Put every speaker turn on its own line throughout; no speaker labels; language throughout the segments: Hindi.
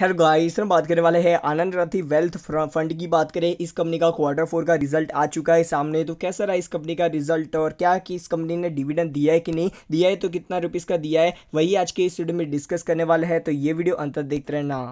हेलो गाइस हम बात करने वाले हैं आनंद रथी वेल्थ फंड की बात करें इस कंपनी का क्वार्टर फोर का रिजल्ट आ चुका है सामने तो कैसा रहा इस कंपनी का रिजल्ट और क्या कि इस कंपनी ने डिविडेंड दिया है कि नहीं दिया है तो कितना रुपीज़ का दिया है वही आज के इस वीडियो में डिस्कस करने वाले हैं तो ये वीडियो अंतर देखते रहना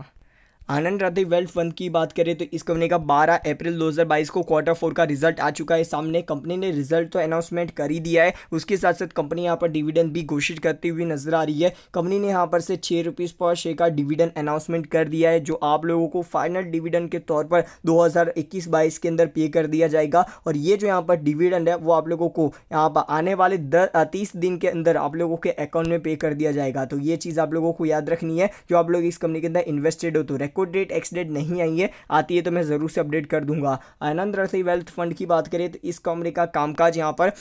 आनंद राधे वेल्थ फंड की बात करें तो इस कंपनी का 12 अप्रैल 2022 को क्वार्टर फोर का रिजल्ट आ चुका है सामने कंपनी ने रिजल्ट तो अनाउंसमेंट कर ही दिया है उसके साथ साथ कंपनी यहाँ पर डिविडेंड भी घोषित करती हुई नजर आ रही है कंपनी ने यहाँ पर से छः रुपीज़ पर शेयर का डिविडेंड अनाउंसमेंट कर दिया है जो आप लोगों को फाइनल डिविडेंड के तौर पर दो हज़ार के अंदर पे कर दिया जाएगा और ये जो यहाँ पर डिविडेंड है वो आप लोगों को यहाँ पर आने वाले दस तीस दिन के अंदर आप लोगों के अकाउंट में पे कर दिया जाएगा तो ये चीज़ आप लोगों को याद रखनी है जो आप लोग इस कंपनी के अंदर इन्वेस्टेड हो तो कोई डेट एक्स डेट नहीं आई है आती है तो मैं ज़रूर से अपडेट कर दूंगा आनंद रसोई वेल्थ फंड की बात करें तो इस कमरे का कामकाज यहाँ पर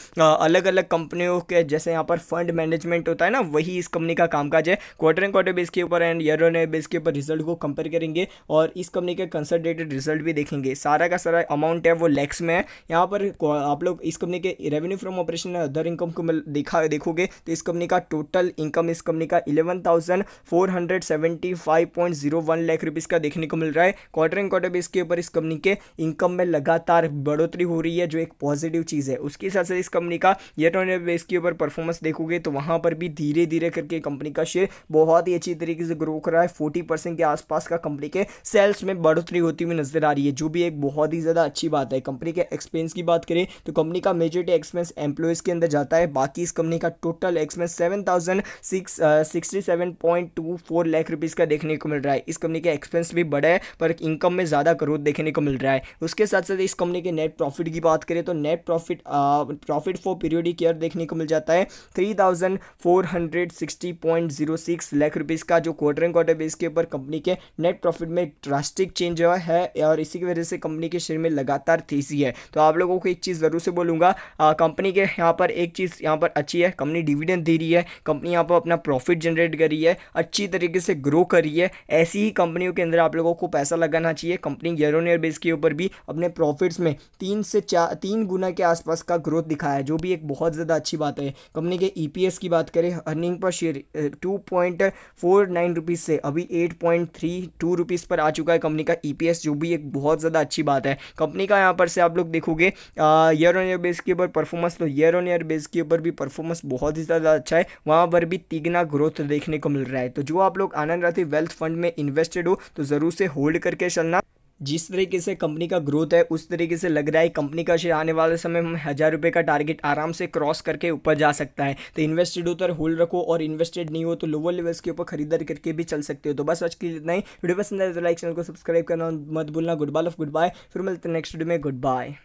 अलग अलग कंपनियों के जैसे यहाँ पर फंड मैनेजमेंट होता है ना वही इस कंपनी का कामकाज है क्वार्टर एंड क्वार्टर बेस के ऊपर and year on year base के ऊपर रिजल्ट को कंपेयर करेंगे और इस कंपनी के कंसल्टेटेड रिजल्ट भी देखेंगे सारा का सारा अमाउंट है वो लैक्स में है यहाँ पर आप लोग इस कंपनी के revenue from operation other income को देखा देखोगे तो इस कंपनी का टोटल इनकम इस कंपनी का eleven thousand four hundred seventy five point zero one lakh rupees इसका देखने को मिल रहा है क्वार्टर एंड क्वार्टर बेस के ऊपर इस कंपनी के इनकम में लगातार बढ़ोतरी हो रही है जो एक पॉजिटिव चीज़ है उसके साथ साथ इस कंपनी का ईयर ऑन ईयर बेस के ऊपर परफॉर्मेंस देखोगे तो वहाँ पर भी धीरे धीरे करके कंपनी का शेयर बहुत ही अच्छी तरीके से ग्रो कर रहा है फोर्टी के आसपास का कंपनी के सेल्स में बढ़ोतरी होती हुई नजर आ रही है जो भी एक बहुत ही ज़्यादा अच्छी बात है कंपनी के एक्सपेंस की बात करें तो कंपनी का मेजोरिटी एक्सपेंस एम्प्लॉयज़ के अंदर जाता है बाकी इस कंपनी का total expense seven thousand six sixty seven point two four lakh rupees का देखने को मिल रहा है इस कंपनी के एक्सपेंस एक्सपेंस भी बढ़ा है पर इनकम में ज़्यादा ग्रोथ देखने को मिल रहा है उसके साथ साथ इस कंपनी के नेट प्रॉफिट की बात करें तो net profit profit for periodic year देखने को मिल जाता है थ्री लाख रुपीज़ का जो क्वार्टर एंड क्वार्टर बेस के ऊपर कंपनी के नेट प्रॉफिट में ड्रास्टिक चेंज हुआ है और इसी की वजह से कंपनी के शेयर में लगातार तेजी है तो आप लोगों को एक चीज़ ज़रूर से बोलूंगा कंपनी के यहाँ पर एक चीज़ यहाँ पर अच्छी है कंपनी डिविडेंड दे रही है कंपनी यहाँ पर अपना प्रॉफिट जनरेट कर रही है अच्छी तरीके से ग्रो कर रही है ऐसी ही कंपनियों के अंदर आप लोगों को पैसा लगाना चाहिए company year on year base के ऊपर भी अपने प्रॉफिट्स में तीन से चार तीन गुना के आसपास का ग्रोथ दिखाया जो भी एक बहुत ज़्यादा अच्छी बात है कंपनी के ई e की बात करें earning per share two point से अभी एट पॉइंट पर आ चुका है कंपनी का ई e जो भी एक बहुत ज़्यादा अच्छी बात है कंपनी का यहाँ पर से आप लोग देखोगे ईयर ऑन ईयर बेस के ऊपर परफॉर्मेंस तो ईयर ऑन ईयर बेस के ऊपर भी परफॉर्मेंस बहुत ही ज़्यादा अच्छा है वहाँ पर भी तिगना ग्रोथ देखने को मिल रहा है तो जो आप लोग आनंद राथी वेल्थ फंड में इन्वेस्टेड हो तो ज़रूर से होल्ड करके चलना जिस तरीके से कंपनी का ग्रोथ है उस तरीके से लग रहा है कंपनी का शेयर आने वाले समय में हज़ार रुपये का टारगेट आराम से क्रॉस करके ऊपर जा सकता है तो इन्वेस्टेड हो तो होल्ड रखो और इन्वेस्टेड नहीं हो तो लोअर लेवल्स के ऊपर खरीदार करके भी चल सकते हो तो बस आज के लिए इतना ही वीडियो पसंद आए तो लाइक चैनल को सब्सक्राइब करना मत भूलना good bye off good bye फिर मिलते नेक्स्ट वीडियो में गुड बाय